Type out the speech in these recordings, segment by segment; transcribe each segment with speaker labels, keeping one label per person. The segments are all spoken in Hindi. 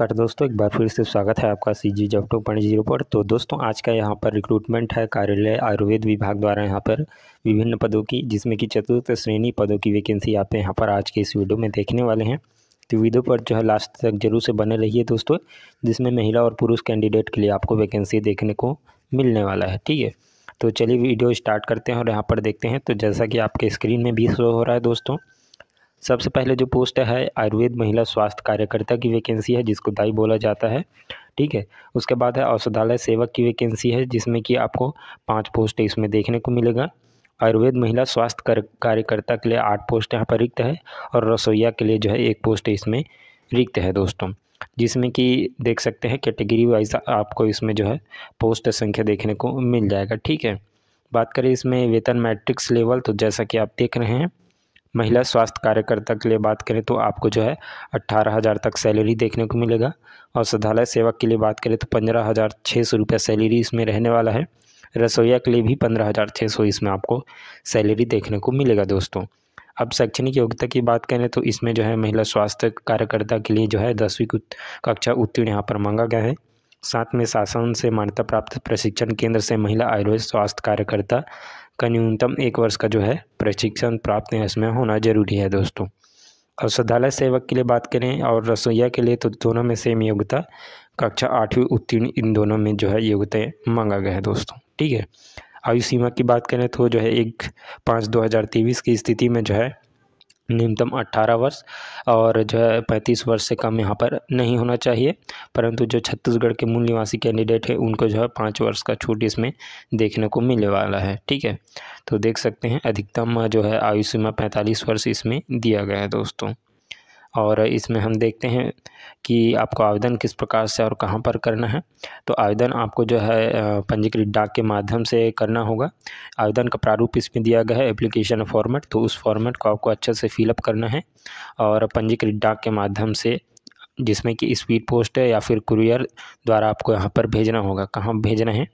Speaker 1: नमस्कार दोस्तों एक बार फिर से स्वागत है आपका सी जी जब टू पॉइंट जीरो पर तो दोस्तों आज का यहाँ पर रिक्रूटमेंट है कार्यालय आयुर्वेद विभाग द्वारा यहाँ पर विभिन्न पदों की जिसमें कि चतुर्थ श्रेणी पदों की वैकेंसी आप यहाँ पर आज के इस वीडियो में देखने वाले हैं तो वीडियो पर जो है लास्ट तक जरूर से बने रही दोस्तों जिसमें महिला और पुरुष कैंडिडेट के लिए आपको वैकेंसी देखने को मिलने वाला है ठीक है तो चलिए वीडियो स्टार्ट करते हैं और यहाँ पर देखते हैं तो जैसा कि आपके स्क्रीन में भी शो हो रहा है दोस्तों सबसे पहले जो पोस्ट है आयुर्वेद महिला स्वास्थ्य कार्यकर्ता की वैकेंसी है जिसको दाई बोला जाता है ठीक है उसके बाद है औषधालय सेवक की वैकेंसी है जिसमें कि आपको पाँच पोस्ट इसमें देखने को मिलेगा आयुर्वेद महिला स्वास्थ्य कार्यकर्ता के लिए आठ पोस्ट यहाँ पर रिक्त है और रसोईया के लिए जो है एक पोस्ट इसमें रिक्त है दोस्तों जिसमें कि देख सकते हैं कैटेगरी वाइज आपको इसमें जो है पोस्ट संख्या देखने को मिल जाएगा ठीक है बात करें इसमें वेतन मैट्रिक्स लेवल तो जैसा कि आप देख रहे हैं महिला स्वास्थ्य कार्यकर्ता के लिए बात करें तो आपको जो है अट्ठारह हज़ार तक सैलरी देखने को मिलेगा और औषधालय सेवक के लिए बात करें तो पंद्रह हज़ार छः सौ रुपया सैलरी इसमें रहने वाला है रसोईया के लिए भी पंद्रह हज़ार छः सौ इसमें आपको सैलरी देखने को मिलेगा दोस्तों अब शैक्षणिक योग्यता की बात करें तो इसमें जो है महिला स्वास्थ्य कार्यकर्ता के लिए जो है दसवीं कक्षा उत्तीर्ण यहाँ पर मांगा गया है साथ में शासन से मान्यता प्राप्त प्रशिक्षण केंद्र से महिला आयुर्वेद स्वास्थ्य कार्यकर्ता का न्यूनतम एक वर्ष का जो है प्रशिक्षण प्राप्त है इसमें होना ज़रूरी है दोस्तों औषधालय सेवक के लिए बात करें और रसोईया के लिए तो दोनों में सेम योग्यता कक्षा आठवीं उत्तीर्ण इन दोनों में जो है योग्यता मांगा गया है दोस्तों ठीक है आयु सीमा की बात करें तो जो है एक पाँच दो हज़ार तेईस की स्थिति में जो है न्यूनतम 18 वर्ष और जो है पैंतीस वर्ष से कम यहाँ पर नहीं होना चाहिए परंतु जो छत्तीसगढ़ के मूल निवासी कैंडिडेट है उनको जो है पाँच वर्ष का छूट इसमें देखने को मिलने वाला है ठीक है तो देख सकते हैं अधिकतम जो है आयु सीमा पैंतालीस वर्ष इसमें दिया गया है दोस्तों और इसमें हम देखते हैं कि आपको आवेदन किस प्रकार से और कहाँ पर करना है तो आवेदन आपको जो है पंजीकृत डाक के माध्यम से करना होगा आवेदन का प्रारूप इसमें दिया गया है एप्लीकेशन फॉर्मेट तो उस फॉर्मेट को आपको अच्छे से फिलअप करना है और पंजीकृत डाक के माध्यम से जिसमें कि स्पीड पोस्ट है या फिर कुरियर द्वारा आपको यहाँ पर भेजना होगा कहाँ भेजना है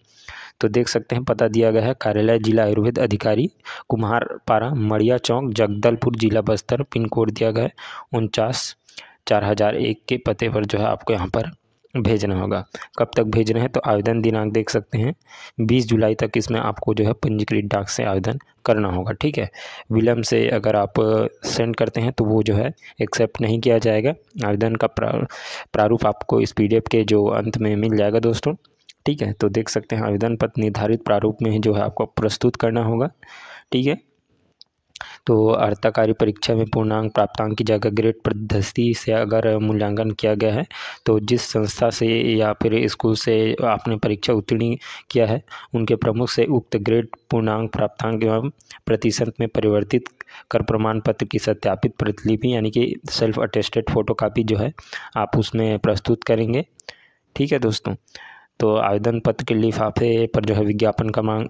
Speaker 1: तो देख सकते हैं पता दिया गया है कार्यालय जिला आयुर्वेद अधिकारी कुम्हार पारा मड़िया चौक जगदलपुर जिला बस्तर पिन कोड दिया गया है उनचास चार हज़ार एक के पते पर जो है आपको यहाँ पर भेजना होगा कब तक भेजना है तो आवेदन दिनांक देख सकते हैं बीस जुलाई तक इसमें आपको जो है पंजीकृत डाक से आवेदन करना होगा ठीक है विलम्ब से अगर आप सेंड करते हैं तो वो जो है एक्सेप्ट नहीं किया जाएगा आवेदन का प्रारूप आपको इस पीडीएफ के जो अंत में मिल जाएगा दोस्तों ठीक है तो देख सकते हैं आवेदन पत्र निर्धारित प्रारूप में जो है आपको प्रस्तुत करना होगा ठीक है तो अर्थाकारी परीक्षा में पूर्णांक प्राप्तांक की जगह ग्रेड पद्धति से अगर मूल्यांकन किया गया है तो जिस संस्था से या फिर स्कूल से आपने परीक्षा उत्तीर्ण किया है उनके प्रमुख से उक्त ग्रेड पूर्णांक प्राप्तांक एवं प्रतिशत में परिवर्तित कर प्रमाण पत्र की सत्यापित प्रतिलिपि यानी कि सेल्फ अटेस्टेड फ़ोटोकॉपी जो है आप उसमें प्रस्तुत करेंगे ठीक है दोस्तों तो आवेदन पत्र के लिफाफे पर जो है विज्ञापन का मांग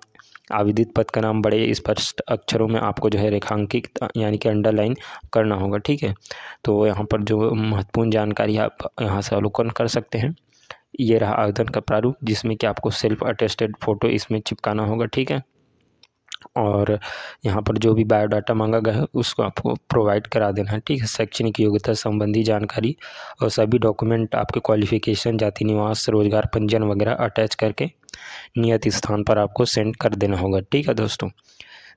Speaker 1: आवेदित पत्र का नाम बड़े स्पष्ट अक्षरों में आपको जो है रेखांकित यानी कि अंडरलाइन करना होगा ठीक है तो यहाँ पर जो महत्वपूर्ण जानकारी आप यहाँ से अवलोकन कर सकते हैं ये रहा आवेदन का प्रारूप जिसमें कि आपको सेल्फ अटेस्टेड फ़ोटो इसमें चिपकाना होगा ठीक है और यहाँ पर जो भी बायोडाटा मांगा गया है उसको आपको प्रोवाइड करा देना है ठीक है शैक्षणिक योग्यता संबंधी जानकारी और सभी डॉक्यूमेंट आपके क्वालिफिकेशन जाति निवास रोजगार पंजीयन वगैरह अटैच करके नियत स्थान पर आपको सेंड कर देना होगा ठीक है दोस्तों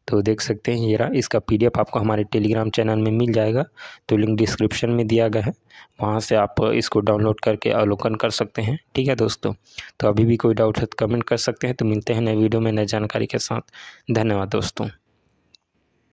Speaker 1: तो देख सकते हैं ये रहा इसका पीडीएफ आपको हमारे टेलीग्राम चैनल में मिल जाएगा तो लिंक डिस्क्रिप्शन में दिया गया है वहाँ से आप इसको डाउनलोड करके अवलोकन कर सकते हैं ठीक है दोस्तों तो अभी भी कोई डाउट है तो कमेंट कर सकते हैं तो मिलते हैं नए वीडियो में नए जानकारी के साथ धन्यवाद दोस्तों